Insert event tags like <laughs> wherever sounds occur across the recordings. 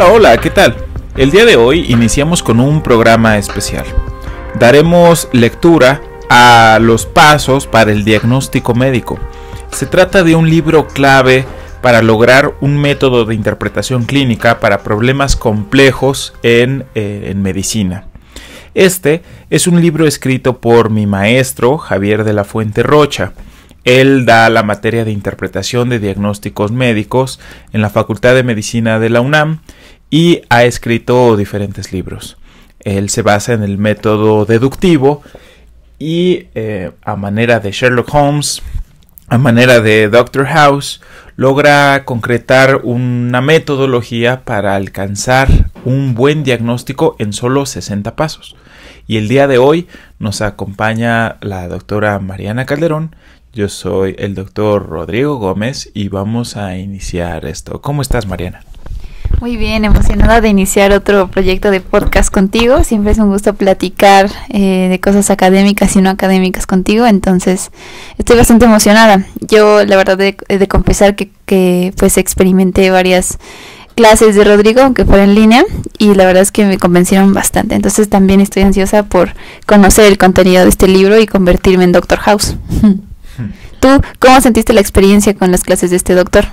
Hola, hola, ¿qué tal? El día de hoy iniciamos con un programa especial. Daremos lectura a los pasos para el diagnóstico médico. Se trata de un libro clave para lograr un método de interpretación clínica para problemas complejos en, eh, en medicina. Este es un libro escrito por mi maestro Javier de la Fuente Rocha. Él da la materia de interpretación de diagnósticos médicos en la Facultad de Medicina de la UNAM y ha escrito diferentes libros. Él se basa en el método deductivo y eh, a manera de Sherlock Holmes, a manera de Doctor House, logra concretar una metodología para alcanzar un buen diagnóstico en solo 60 pasos. Y el día de hoy nos acompaña la doctora Mariana Calderón. Yo soy el doctor Rodrigo Gómez y vamos a iniciar esto. ¿Cómo estás, Mariana? Muy bien, emocionada de iniciar otro proyecto de podcast contigo. Siempre es un gusto platicar eh, de cosas académicas y no académicas contigo, entonces estoy bastante emocionada. Yo, la verdad, de, de confesar que, que pues experimenté varias clases de Rodrigo, aunque fuera en línea, y la verdad es que me convencieron bastante. Entonces también estoy ansiosa por conocer el contenido de este libro y convertirme en Doctor House. <laughs> ¿Tú cómo sentiste la experiencia con las clases de este doctor?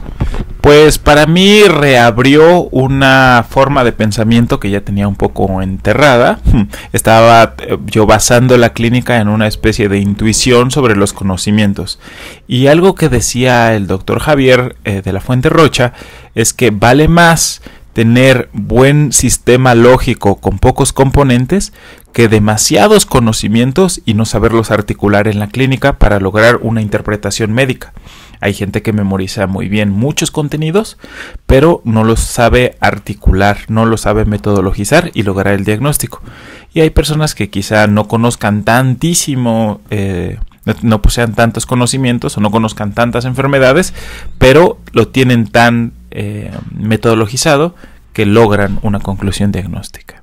Pues para mí reabrió una forma de pensamiento que ya tenía un poco enterrada. <laughs> Estaba eh, yo basando la clínica en una especie de intuición sobre los conocimientos. Y algo que decía el doctor Javier eh, de la Fuente Rocha es que vale más tener buen sistema lógico con pocos componentes que demasiados conocimientos y no saberlos articular en la clínica para lograr una interpretación médica. Hay gente que memoriza muy bien muchos contenidos, pero no los sabe articular, no los sabe metodologizar y lograr el diagnóstico. Y hay personas que quizá no conozcan tantísimo eh, no posean tantos conocimientos o no conozcan tantas enfermedades, pero lo tienen tan eh, metodologizado que logran una conclusión diagnóstica.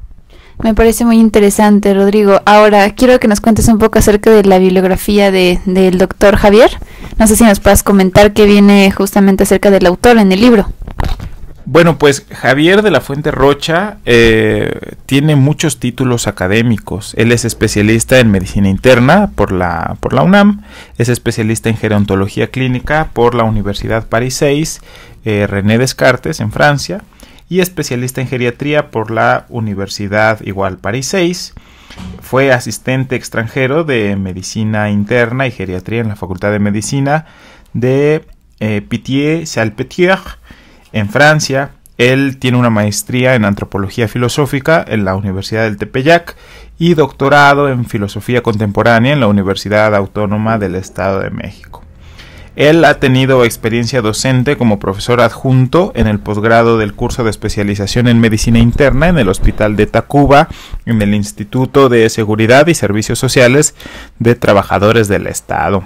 Me parece muy interesante, Rodrigo. Ahora quiero que nos cuentes un poco acerca de la bibliografía del doctor Javier. No sé si nos puedas comentar qué viene justamente acerca del autor en el libro. Bueno, pues Javier de la Fuente Rocha eh, tiene muchos títulos académicos. Él es especialista en medicina interna por la, por la UNAM, es especialista en gerontología clínica por la Universidad Paris 6 eh, René Descartes en Francia y especialista en geriatría por la Universidad igual París 6. Fue asistente extranjero de medicina interna y geriatría en la Facultad de Medicina de eh, Pitié-Salpêtrière en Francia. Él tiene una maestría en antropología filosófica en la Universidad del Tepeyac y doctorado en filosofía contemporánea en la Universidad Autónoma del Estado de México. Él ha tenido experiencia docente como profesor adjunto en el posgrado del curso de especialización en medicina interna en el Hospital de Tacuba, en el Instituto de Seguridad y Servicios Sociales de Trabajadores del Estado.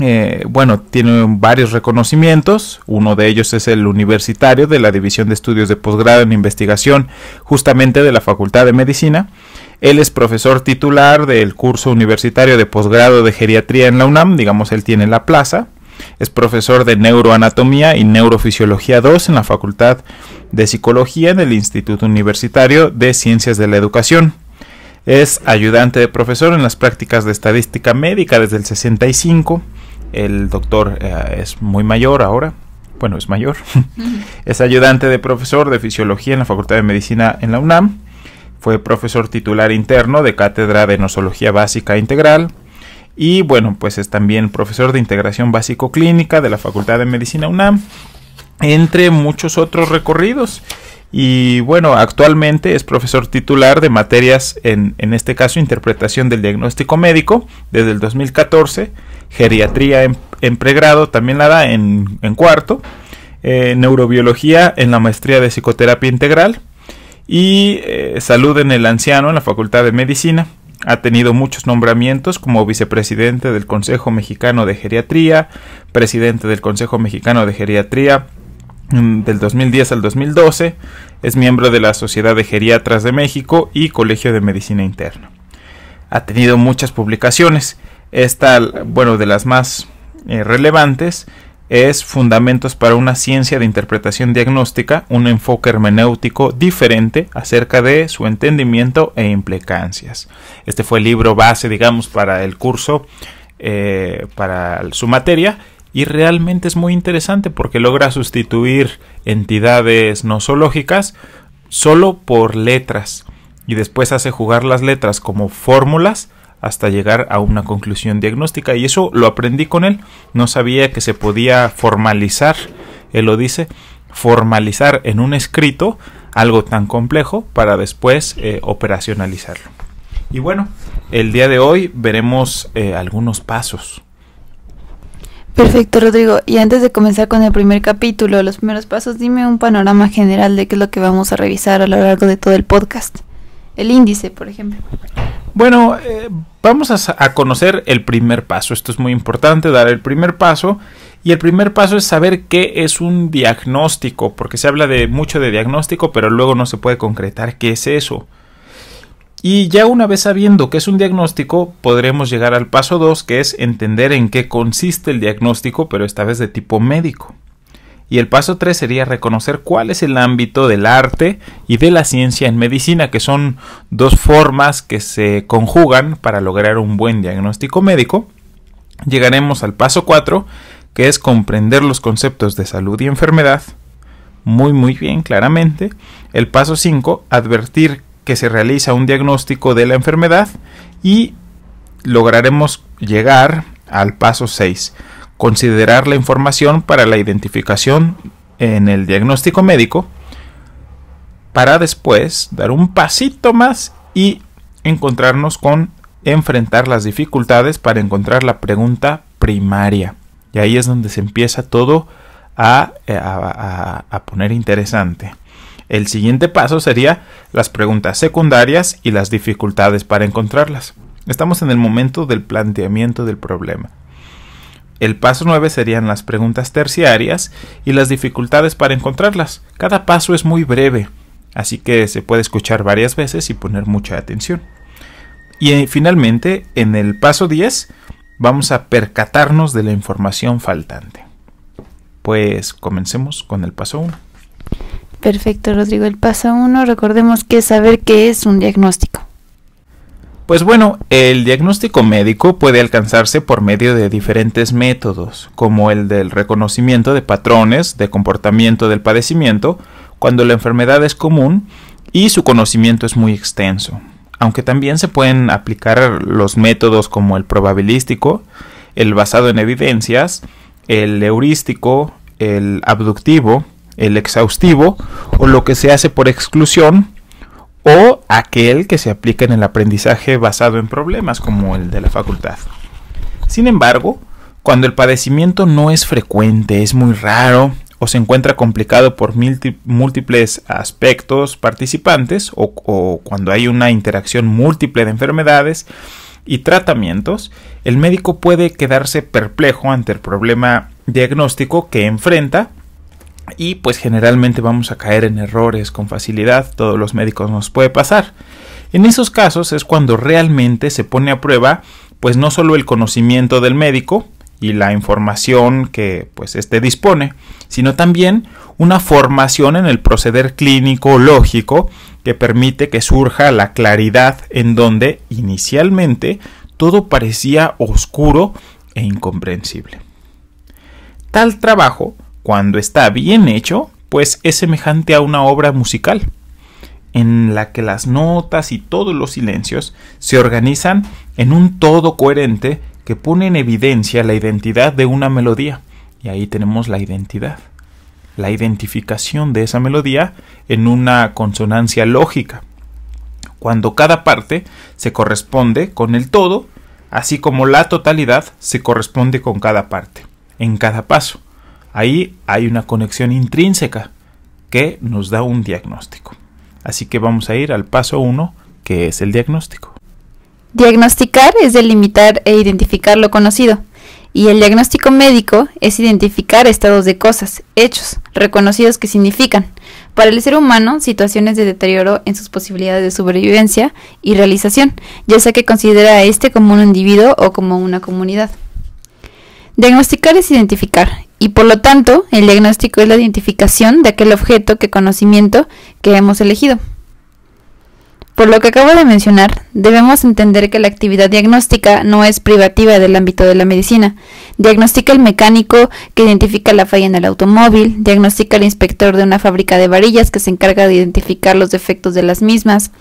Eh, bueno, tiene varios reconocimientos. Uno de ellos es el universitario de la División de Estudios de Posgrado en Investigación, justamente de la Facultad de Medicina. Él es profesor titular del curso universitario de posgrado de geriatría en la UNAM, digamos, él tiene la plaza. Es profesor de Neuroanatomía y Neurofisiología 2 en la Facultad de Psicología en Instituto Universitario de Ciencias de la Educación. Es ayudante de profesor en las prácticas de estadística médica desde el 65. El doctor eh, es muy mayor ahora, bueno, es mayor. <laughs> es ayudante de profesor de fisiología en la Facultad de Medicina en la UNAM. Fue profesor titular interno de Cátedra de Nosología Básica Integral, y bueno, pues es también profesor de integración básico clínica de la Facultad de Medicina UNAM, entre muchos otros recorridos. Y bueno, actualmente es profesor titular de materias, en, este caso, interpretación del diagnóstico médico, desde el 2014, geriatría en, en pregrado, también la da en, cuarto, eh, neurobiología en la maestría de psicoterapia integral y eh, salud en el anciano en la Facultad de Medicina. Ha tenido muchos nombramientos como vicepresidente del Consejo Mexicano de Geriatría, presidente del Consejo Mexicano de Geriatría mm, del 2010 al 2012, es miembro de la Sociedad de Geriatras de México y Colegio de Medicina Interna. Ha tenido muchas publicaciones, esta, bueno, de las más eh, relevantes es Fundamentos para una ciencia de interpretación diagnóstica, un enfoque hermenéutico diferente acerca de su entendimiento e implicancias. Este fue el libro base, digamos, para el curso, eh, para su materia. Y realmente es muy interesante porque logra sustituir entidades nosológicas solo por letras. Y después hace jugar las letras como fórmulas hasta llegar a una conclusión diagnóstica y eso lo aprendí con él, no sabía que se podía formalizar, él lo dice, formalizar en un escrito algo tan complejo para después eh, operacionalizarlo. Y bueno, el día de hoy veremos eh, algunos pasos. Perfecto, Rodrigo. Y antes de comenzar con el primer capítulo, los primeros pasos, dime un panorama general de qué es lo que vamos a revisar a lo largo de todo el podcast. El índice, por ejemplo. Bueno, eh, vamos a, conocer el primer paso. Esto es muy importante, dar el primer paso. Y el primer paso es saber qué es un diagnóstico, porque se habla de mucho de diagnóstico, pero luego no se puede concretar qué es eso. Y ya una vez sabiendo qué es un diagnóstico, podremos llegar al paso 2, que es entender en qué consiste el diagnóstico, pero esta vez de tipo médico. Y el paso 3 sería reconocer cuál es el ámbito del arte y de la ciencia en medicina, que son dos formas que se conjugan para lograr un buen diagnóstico médico. Llegaremos al paso 4, que es comprender los conceptos de salud y enfermedad. Muy, muy bien, claramente. El paso 5, advertir que se realiza un diagnóstico de la enfermedad. Y lograremos llegar al paso 6, considerar la información para la identificación en el diagnóstico médico, para después dar un pasito más y encontrarnos con enfrentar las dificultades para encontrar la pregunta primaria. Y ahí es donde se empieza todo a, eh, poner interesante. El siguiente paso sería las preguntas secundarias y las dificultades para encontrarlas. Estamos en el momento del planteamiento del problema. El paso 9 serían las preguntas terciarias y las dificultades para encontrarlas. Cada paso es muy breve, así que se puede escuchar varias veces y poner mucha atención. Y eh, finalmente, en el paso 10, vamos a percatarnos de la información faltante. Pues comencemos con el paso 1. Perfecto, Rodrigo. El paso 1, recordemos que es saber qué es un diagnóstico. Pues bueno, el diagnóstico médico puede alcanzarse por medio de diferentes métodos, como el del reconocimiento de patrones de comportamiento del padecimiento cuando la enfermedad es común y su conocimiento es muy extenso. Aunque también se pueden aplicar los métodos como el probabilístico, el basado en evidencias, el heurístico, el abductivo, el exhaustivo o lo que se hace por exclusión o aquel que se aplica en el aprendizaje basado en problemas como el de la facultad. Sin embargo, cuando el padecimiento no es frecuente, es muy raro o se encuentra complicado por múltiples aspectos participantes o, cuando hay una interacción múltiple de enfermedades y tratamientos, el médico puede quedarse perplejo ante el problema diagnóstico que enfrenta y pues generalmente vamos a caer en errores con facilidad, todos los médicos nos puede pasar. En esos casos es cuando realmente se pone a prueba pues no solo el conocimiento del médico y la información que pues éste dispone, sino también una formación en el proceder clínico lógico que permite que surja la claridad en donde inicialmente todo parecía oscuro e incomprensible. Tal trabajo cuando está bien hecho, pues es semejante a una obra musical, en la que las notas y todos los silencios se organizan en un todo coherente que pone en evidencia la identidad de una melodía. Y ahí tenemos la identidad, la identificación de esa melodía en una consonancia lógica, cuando cada parte se corresponde con el todo, así como la totalidad se corresponde con cada parte, en cada paso. Ahí hay una conexión intrínseca que nos da un diagnóstico. Así que vamos a ir al paso 1, que es el diagnóstico. Diagnosticar es delimitar e identificar lo conocido. Y el diagnóstico médico es identificar estados de cosas, hechos, reconocidos que significan, para el ser humano, situaciones de deterioro en sus posibilidades de supervivencia y realización, ya sea que considera a este como un individuo o como una comunidad. Diagnosticar es identificar, y por lo tanto el diagnóstico es la identificación de aquel objeto que conocimiento que hemos elegido. Por lo que acabo de mencionar, debemos entender que la actividad diagnóstica no es privativa del ámbito de la medicina. Diagnostica el mecánico que identifica la falla en el automóvil, diagnostica el inspector de una fábrica de varillas que se encarga de identificar los defectos de las mismas,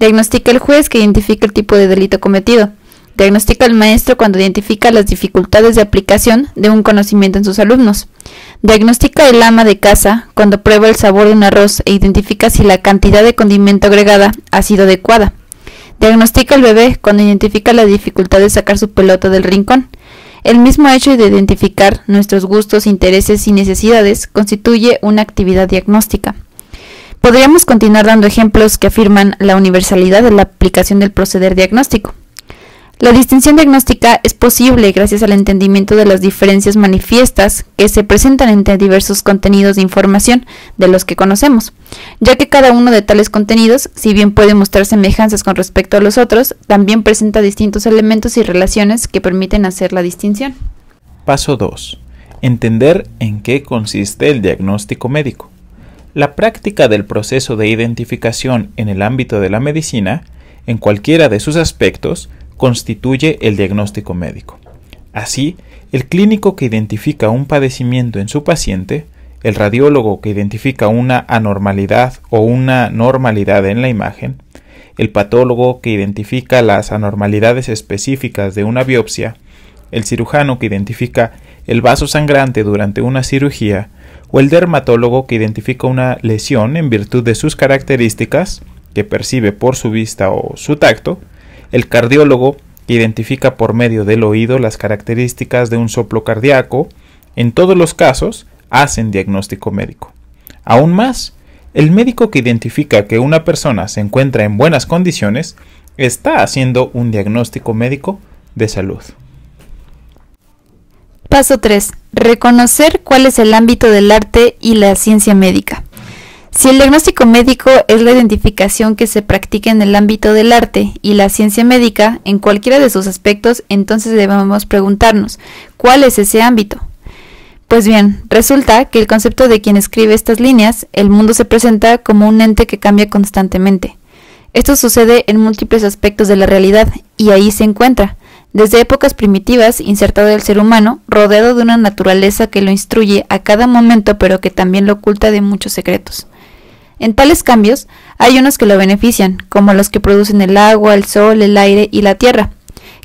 diagnostica el juez que identifica el tipo de delito cometido, diagnostica el maestro cuando identifica las dificultades de aplicación de un conocimiento en sus alumnos. Diagnostica el ama de casa cuando prueba el sabor de un arroz e identifica si la cantidad de condimento agregada ha sido adecuada. Diagnostica el bebé cuando identifica la dificultad de sacar su pelota del rincón. El mismo hecho de identificar nuestros gustos, intereses y necesidades constituye una actividad diagnóstica. Podríamos continuar dando ejemplos que afirman la universalidad de la aplicación del proceder diagnóstico. La distinción diagnóstica es posible gracias al entendimiento de las diferencias manifiestas que se presentan entre diversos contenidos de información de los que conocemos, ya que cada uno de tales contenidos, si bien puede mostrar semejanzas con respecto a los otros, también presenta distintos elementos y relaciones que permiten hacer la distinción. Paso 2. Entender en qué consiste el diagnóstico médico. La práctica del proceso de identificación en el ámbito de la medicina, en cualquiera de sus aspectos, constituye el diagnóstico médico. Así, el clínico que identifica un padecimiento en su paciente, el radiólogo que identifica una anormalidad o una normalidad en la imagen, el patólogo que identifica las anormalidades específicas de una biopsia, el cirujano que identifica el vaso sangrante durante una cirugía, o el dermatólogo que identifica una lesión en virtud de sus características, que percibe por su vista o su tacto, el cardiólogo que identifica por medio del oído las características de un soplo cardíaco. En todos los casos, hacen diagnóstico médico. Aún más, el médico que identifica que una persona se encuentra en buenas condiciones está haciendo un diagnóstico médico de salud. Paso 3. Reconocer cuál es el ámbito del arte y la ciencia médica. Si el diagnóstico médico es la identificación que se practica en el ámbito del arte y la ciencia médica en cualquiera de sus aspectos, entonces debemos preguntarnos, ¿cuál es ese ámbito? Pues bien, resulta que el concepto de quien escribe estas líneas, el mundo se presenta como un ente que cambia constantemente. Esto sucede en múltiples aspectos de la realidad y ahí se encuentra, desde épocas primitivas insertado el ser humano, rodeado de una naturaleza que lo instruye a cada momento pero que también lo oculta de muchos secretos. En tales cambios hay unos que lo benefician, como los que producen el agua, el sol, el aire y la tierra,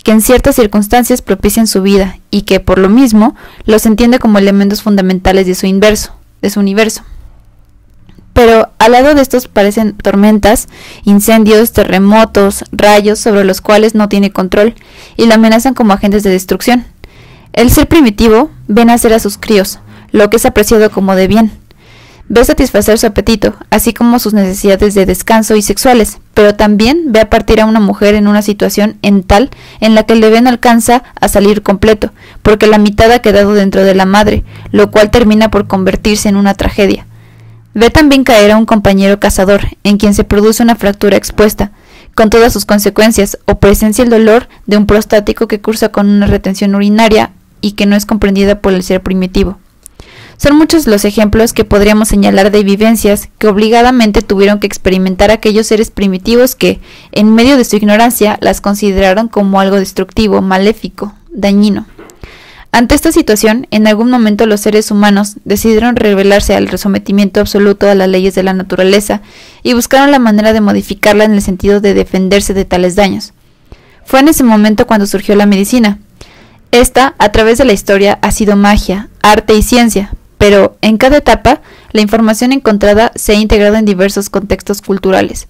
que en ciertas circunstancias propician su vida y que, por lo mismo, los entiende como elementos fundamentales de su inverso, de su universo. Pero al lado de estos parecen tormentas, incendios, terremotos, rayos sobre los cuales no tiene control y lo amenazan como agentes de destrucción. El ser primitivo ven hacer a sus críos, lo que es apreciado como de bien, ve satisfacer su apetito, así como sus necesidades de descanso y sexuales, pero también ve a partir a una mujer en una situación en tal en la que el bebé no alcanza a salir completo, porque la mitad ha quedado dentro de la madre, lo cual termina por convertirse en una tragedia. Ve también caer a un compañero cazador, en quien se produce una fractura expuesta, con todas sus consecuencias, o presencia el dolor de un prostático que cursa con una retención urinaria y que no es comprendida por el ser primitivo. Son muchos los ejemplos que podríamos señalar de vivencias que obligadamente tuvieron que experimentar aquellos seres primitivos que, en medio de su ignorancia, las consideraron como algo destructivo, maléfico, dañino. Ante esta situación, en algún momento los seres humanos decidieron rebelarse al resometimiento absoluto a las leyes de la naturaleza y buscaron la manera de modificarla en el sentido de defenderse de tales daños. Fue en ese momento cuando surgió la medicina. Esta, a través de la historia, ha sido magia, arte y ciencia, pero en cada etapa la información encontrada se ha integrado en diversos contextos culturales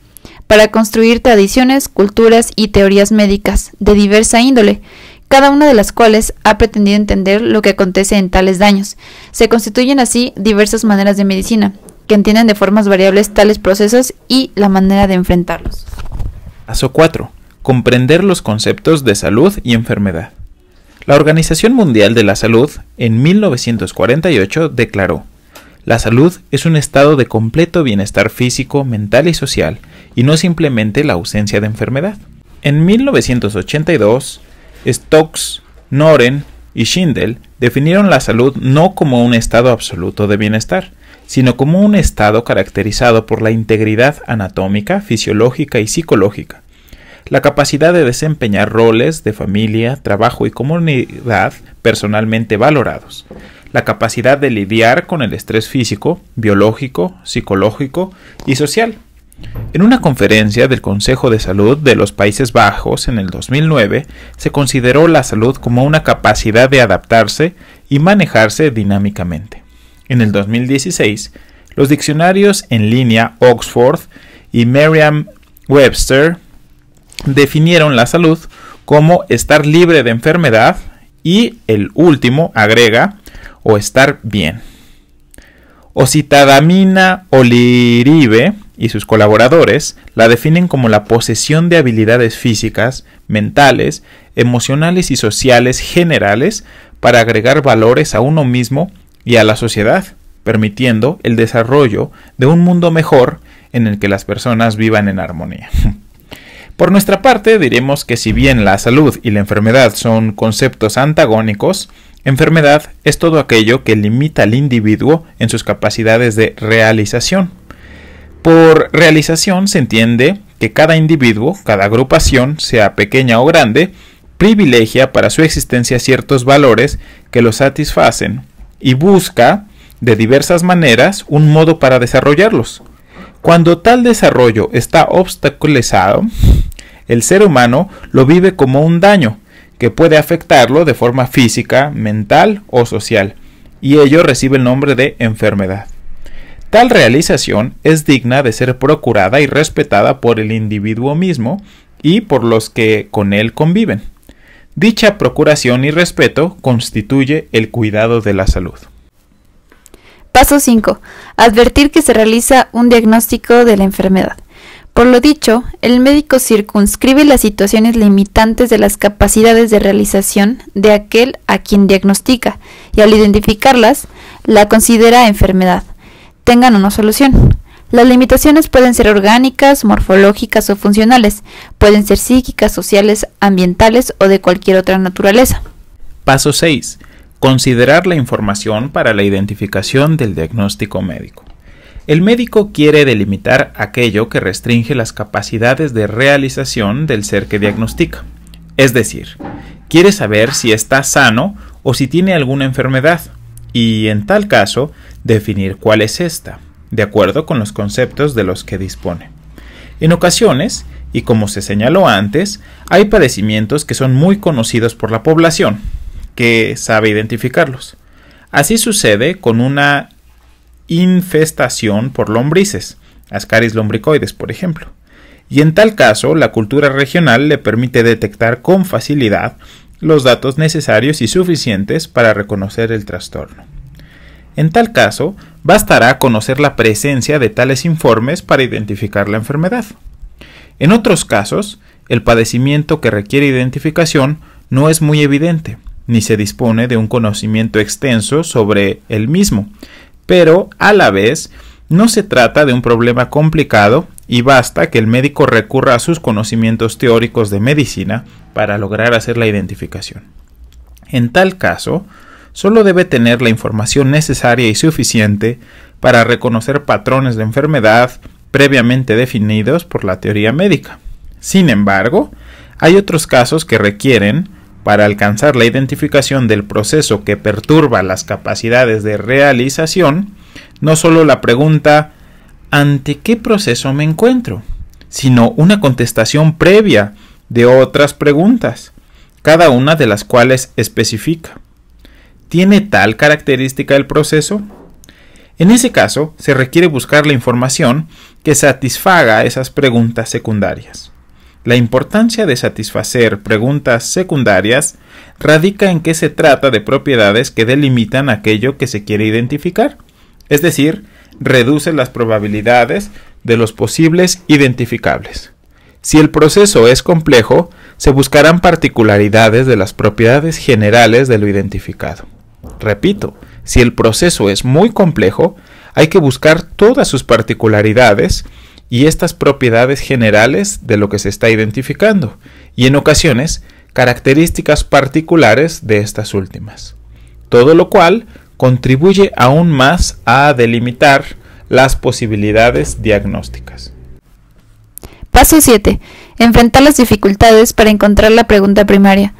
para construir tradiciones, culturas y teorías médicas de diversa índole, cada una de las cuales ha pretendido entender lo que acontece en tales daños. Se constituyen así diversas maneras de medicina, que entienden de formas variables tales procesos y la manera de enfrentarlos. Paso 4. Comprender los conceptos de salud y enfermedad. La Organización Mundial de la Salud en 1948 declaró, La salud es un estado de completo bienestar físico, mental y social, y no simplemente la ausencia de enfermedad. En 1982, Stokes, Noren y Schindel definieron la salud no como un estado absoluto de bienestar, sino como un estado caracterizado por la integridad anatómica, fisiológica y psicológica, la capacidad de desempeñar roles de familia, trabajo y comunidad personalmente valorados, la capacidad de lidiar con el estrés físico, biológico, psicológico y social. En una conferencia del Consejo de Salud de los Países Bajos en el 2009, se consideró la salud como una capacidad de adaptarse y manejarse dinámicamente. En el 2016, los diccionarios en línea Oxford y Merriam-Webster definieron la salud como estar libre de enfermedad y el último agrega o estar bien. Ocitadamina Oliribe y sus colaboradores la definen como la posesión de habilidades físicas, mentales, emocionales y sociales generales para agregar valores a uno mismo y a la sociedad, permitiendo el desarrollo de un mundo mejor en el que las personas vivan en armonía. <laughs> Por nuestra parte, diremos que si bien la salud y la enfermedad son conceptos antagónicos, enfermedad es todo aquello que limita al individuo en sus capacidades de realización. Por realización se entiende que cada individuo, cada agrupación, sea pequeña o grande, privilegia para su existencia ciertos valores que lo satisfacen y busca, de diversas maneras, un modo para desarrollarlos. Cuando tal desarrollo está obstaculizado, el ser humano lo vive como un daño, que puede afectarlo de forma física, mental o social, y ello recibe el nombre de enfermedad. Tal realización es digna de ser procurada y respetada por el individuo mismo y por los que con él conviven. Dicha procuración y respeto constituye el cuidado de la salud. Paso 5. Advertir que se realiza un diagnóstico de la enfermedad. Por lo dicho, el médico circunscribe las situaciones limitantes de las capacidades de realización de aquel a quien diagnostica y al identificarlas, la considera enfermedad, tengan una solución. Las limitaciones pueden ser orgánicas, morfológicas o funcionales, pueden ser psíquicas, sociales, ambientales o de cualquier otra naturaleza. Paso 6. Considerar la información para la identificación del diagnóstico médico. El médico quiere delimitar aquello que restringe las capacidades de realización del ser que diagnostica. Es decir, quiere saber si está sano o si tiene alguna enfermedad, y en tal caso, definir cuál es esta, de acuerdo con los conceptos de los que dispone. En ocasiones, y como se señaló antes, hay padecimientos que son muy conocidos por la población, que sabe identificarlos. Así sucede con una infestación por lombrices, Ascaris lombricoides, por ejemplo. Y en tal caso, la cultura regional le permite detectar con facilidad los datos necesarios y suficientes para reconocer el trastorno. En tal caso, bastará conocer la presencia de tales informes para identificar la enfermedad. En otros casos, el padecimiento que requiere identificación no es muy evidente, ni se dispone de un conocimiento extenso sobre el mismo, pero a la vez no se trata de un problema complicado y basta que el médico recurra a sus conocimientos teóricos de medicina para lograr hacer la identificación. En tal caso, solo debe tener la información necesaria y suficiente para reconocer patrones de enfermedad previamente definidos por la teoría médica. Sin embargo, hay otros casos que requieren para alcanzar la identificación del proceso que perturba las capacidades de realización, no solo la pregunta ¿ante qué proceso me encuentro? sino una contestación previa de otras preguntas, cada una de las cuales especifica. ¿Tiene tal característica el proceso? En ese caso, se requiere buscar la información que satisfaga esas preguntas secundarias. La importancia de satisfacer preguntas secundarias radica en que se trata de propiedades que delimitan aquello que se quiere identificar, es decir, reduce las probabilidades de los posibles identificables. Si el proceso es complejo, se buscarán particularidades de las propiedades generales de lo identificado. Repito, si el proceso es muy complejo, hay que buscar todas sus particularidades y estas propiedades generales de lo que se está identificando y en ocasiones características particulares de estas últimas. Todo lo cual contribuye aún más a delimitar las posibilidades diagnósticas. Paso 7. Enfrentar las dificultades para encontrar la pregunta primaria.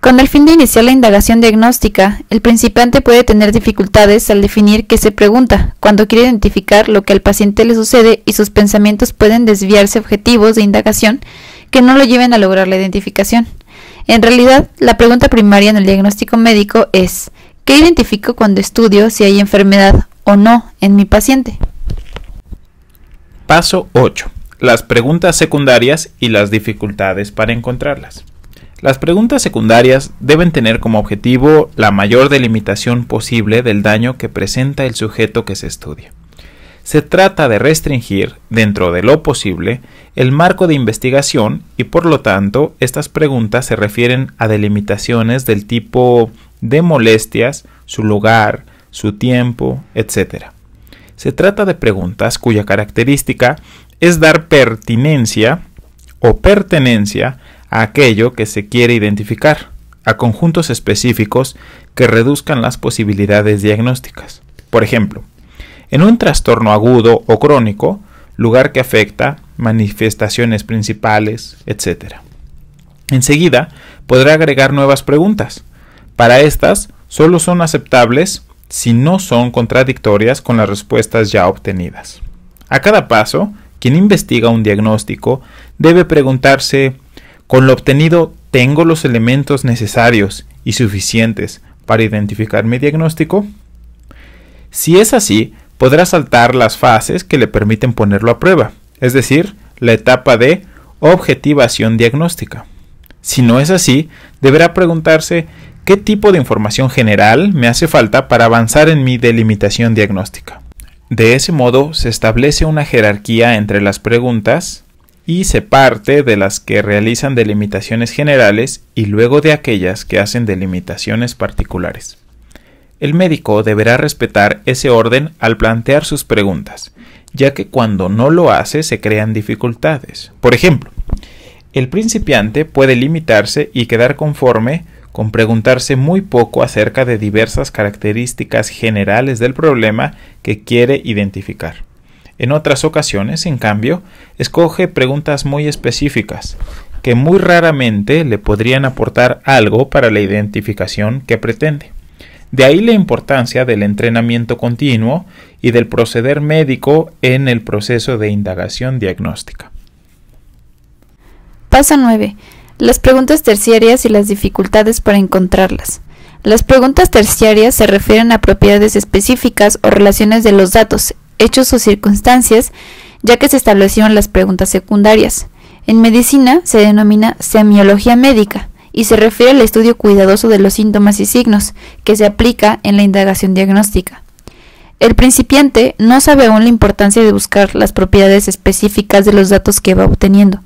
Con el fin de iniciar la indagación diagnóstica, el principiante puede tener dificultades al definir qué se pregunta, cuando quiere identificar lo que al paciente le sucede y sus pensamientos pueden desviarse objetivos de indagación que no lo lleven a lograr la identificación. En realidad, la pregunta primaria en el diagnóstico médico es ¿qué identifico cuando estudio si hay enfermedad o no en mi paciente? Paso 8. Las preguntas secundarias y las dificultades para encontrarlas. Las preguntas secundarias deben tener como objetivo la mayor delimitación posible del daño que presenta el sujeto que se estudia. Se trata de restringir, dentro de lo posible, el marco de investigación y por lo tanto estas preguntas se refieren a delimitaciones del tipo de molestias, su lugar, su tiempo, etc. Se trata de preguntas cuya característica es dar pertinencia o pertenencia a aquello que se quiere identificar, a conjuntos específicos que reduzcan las posibilidades diagnósticas. Por ejemplo, en un trastorno agudo o crónico, lugar que afecta, manifestaciones principales, etc. Enseguida, podrá agregar nuevas preguntas. Para estas, solo son aceptables si no son contradictorias con las respuestas ya obtenidas. A cada paso, quien investiga un diagnóstico debe preguntarse con lo obtenido tengo los elementos necesarios y suficientes para identificar mi diagnóstico. Si es así, podrá saltar las fases que le permiten ponerlo a prueba, es decir, la etapa de objetivación diagnóstica. Si no es así, deberá preguntarse qué tipo de información general me hace falta para avanzar en mi delimitación diagnóstica. De ese modo, se establece una jerarquía entre las preguntas, y se parte de las que realizan delimitaciones generales y luego de aquellas que hacen delimitaciones particulares. El médico deberá respetar ese orden al plantear sus preguntas, ya que cuando no lo hace se crean dificultades. Por ejemplo, el principiante puede limitarse y quedar conforme con preguntarse muy poco acerca de diversas características generales del problema que quiere identificar. En otras ocasiones, en cambio, escoge preguntas muy específicas, que muy raramente le podrían aportar algo para la identificación que pretende. De ahí la importancia del entrenamiento continuo y del proceder médico en el proceso de indagación diagnóstica. Paso 9. Las preguntas terciarias y las dificultades para encontrarlas. Las preguntas terciarias se refieren a propiedades específicas o relaciones de los datos, hechos o circunstancias, ya que se establecieron las preguntas secundarias. En medicina se denomina semiología médica y se refiere al estudio cuidadoso de los síntomas y signos que se aplica en la indagación diagnóstica. El principiante no sabe aún la importancia de buscar las propiedades específicas de los datos que va obteniendo.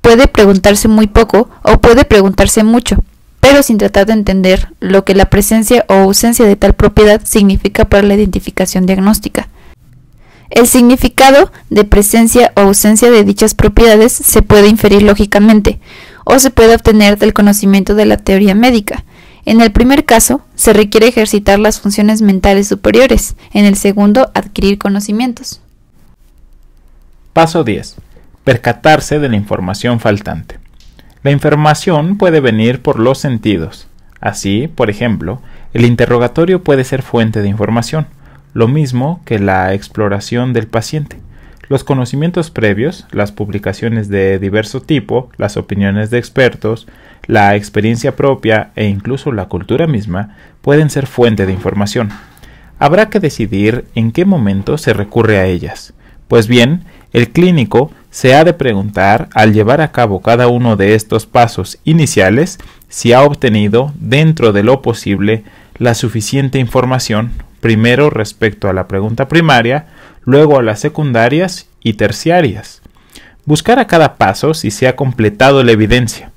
Puede preguntarse muy poco o puede preguntarse mucho, pero sin tratar de entender lo que la presencia o ausencia de tal propiedad significa para la identificación diagnóstica. El significado de presencia o ausencia de dichas propiedades se puede inferir lógicamente o se puede obtener del conocimiento de la teoría médica. En el primer caso, se requiere ejercitar las funciones mentales superiores, en el segundo, adquirir conocimientos. Paso 10. Percatarse de la información faltante. La información puede venir por los sentidos. Así, por ejemplo, el interrogatorio puede ser fuente de información lo mismo que la exploración del paciente. Los conocimientos previos, las publicaciones de diverso tipo, las opiniones de expertos, la experiencia propia e incluso la cultura misma pueden ser fuente de información. Habrá que decidir en qué momento se recurre a ellas. Pues bien, el clínico se ha de preguntar al llevar a cabo cada uno de estos pasos iniciales si ha obtenido, dentro de lo posible, la suficiente información primero respecto a la pregunta primaria, luego a las secundarias y terciarias. Buscar a cada paso si se ha completado la evidencia.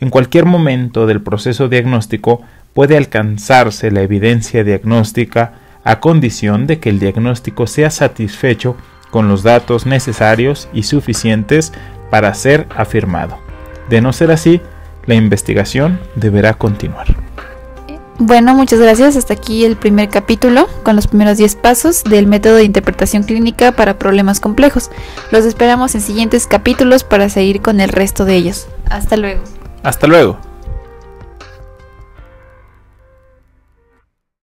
En cualquier momento del proceso diagnóstico puede alcanzarse la evidencia diagnóstica a condición de que el diagnóstico sea satisfecho con los datos necesarios y suficientes para ser afirmado. De no ser así, la investigación deberá continuar. Bueno, muchas gracias. Hasta aquí el primer capítulo con los primeros 10 pasos del método de interpretación clínica para problemas complejos. Los esperamos en siguientes capítulos para seguir con el resto de ellos. Hasta luego. Hasta luego.